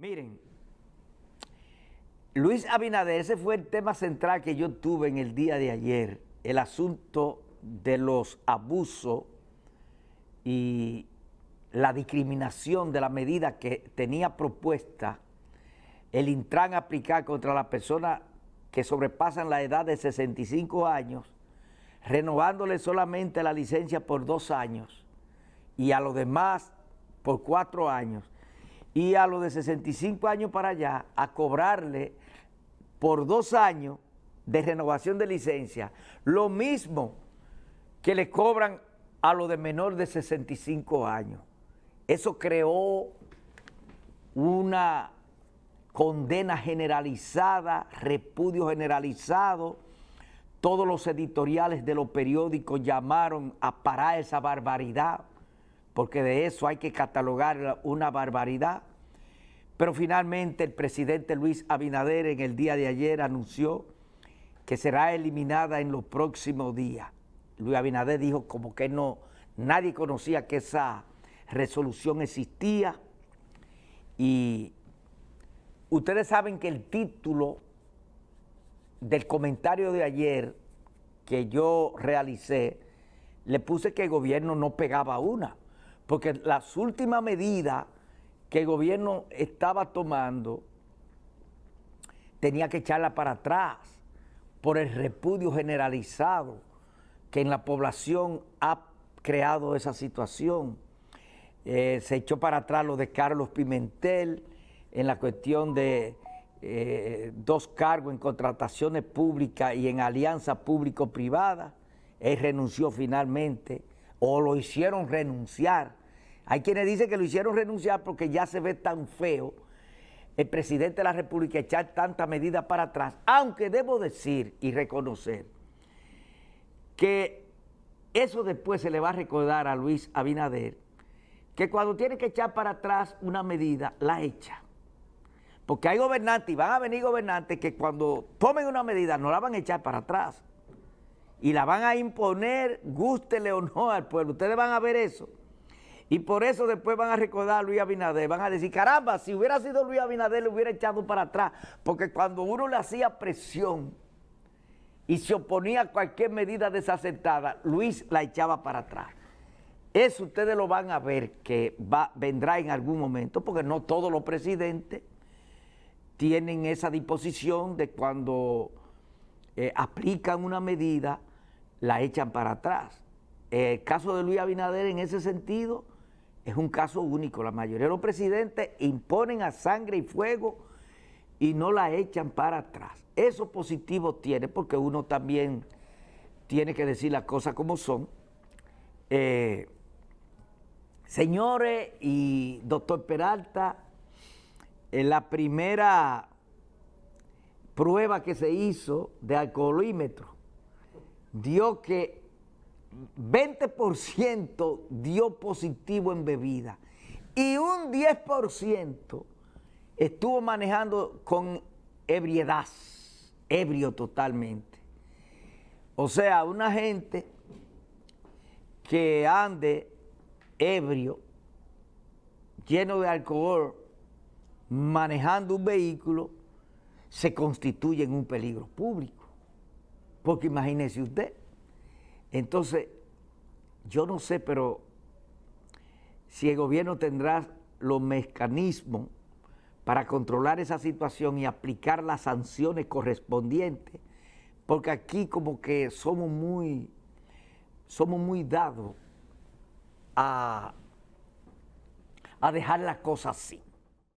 Miren, Luis Abinader, ese fue el tema central que yo tuve en el día de ayer, el asunto de los abusos y la discriminación de la medida que tenía propuesta el Intran aplicar contra las personas que sobrepasan la edad de 65 años, renovándole solamente la licencia por dos años y a los demás por cuatro años, y a los de 65 años para allá a cobrarle por dos años de renovación de licencia, lo mismo que le cobran a los de menor de 65 años. Eso creó una condena generalizada, repudio generalizado. Todos los editoriales de los periódicos llamaron a parar esa barbaridad porque de eso hay que catalogar una barbaridad. Pero finalmente el presidente Luis Abinader en el día de ayer anunció que será eliminada en los próximos días. Luis Abinader dijo como que no, nadie conocía que esa resolución existía y ustedes saben que el título del comentario de ayer que yo realicé, le puse que el gobierno no pegaba una porque las últimas medidas que el gobierno estaba tomando tenía que echarla para atrás por el repudio generalizado que en la población ha creado esa situación. Eh, se echó para atrás lo de Carlos Pimentel en la cuestión de eh, dos cargos en contrataciones públicas y en alianza público-privada. Él renunció finalmente o lo hicieron renunciar hay quienes dicen que lo hicieron renunciar porque ya se ve tan feo el presidente de la República echar tanta medida para atrás, aunque debo decir y reconocer que eso después se le va a recordar a Luis Abinader, que cuando tiene que echar para atrás una medida, la echa. Porque hay gobernantes y van a venir gobernantes que cuando tomen una medida no la van a echar para atrás y la van a imponer, gústele o no al pueblo. Ustedes van a ver eso. Y por eso después van a recordar a Luis Abinader, van a decir, caramba, si hubiera sido Luis Abinader, le hubiera echado para atrás, porque cuando uno le hacía presión y se oponía a cualquier medida desacertada, Luis la echaba para atrás. Eso ustedes lo van a ver que vendrá en algún momento, porque no todos los presidentes tienen esa disposición de cuando eh, aplican una medida, la echan para atrás. El caso de Luis Abinader en ese sentido es un caso único. La mayoría de los presidentes imponen a sangre y fuego y no la echan para atrás. Eso positivo tiene porque uno también tiene que decir las cosas como son. Eh, señores y doctor Peralta, en eh, la primera prueba que se hizo de alcoholímetro dio que 20% dio positivo en bebida y un 10% estuvo manejando con ebriedad, ebrio totalmente. O sea, una gente que ande ebrio, lleno de alcohol, manejando un vehículo, se constituye en un peligro público. Porque imagínese usted, entonces, yo no sé, pero si el gobierno tendrá los mecanismos para controlar esa situación y aplicar las sanciones correspondientes, porque aquí como que somos muy, somos muy dados a, a dejar las cosas así.